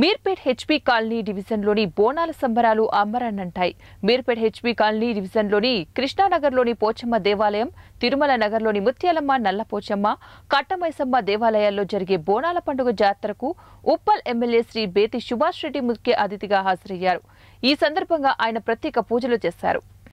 Meerpet HP colony డివిజన్లోని బోనాల సంబరాలు అమ్మరన్నంటాయి మీర్పేట్ హెచ్పీ కాలనీ డివిజన్లోని కృష్ణానగర్లోని పోచమ్మ దేవాలయం తిరుమల నగర్లోని ముత్యాలమ్మ నల్లపోచమ్మ కట్టమైసమ్మ దేవాలయాల్లో జరిగే బోనాల పండుగ జాతరకు ఉప్పల్ ఎమ్మెల్యే శ్రీ బేతి సుభాష్ రెడ్డి ముఖ్య అతిథిగా హాజరయ్యారు ఈ సందర్భంగా ఆయన ప్రత్యేక పూజలు చేశారు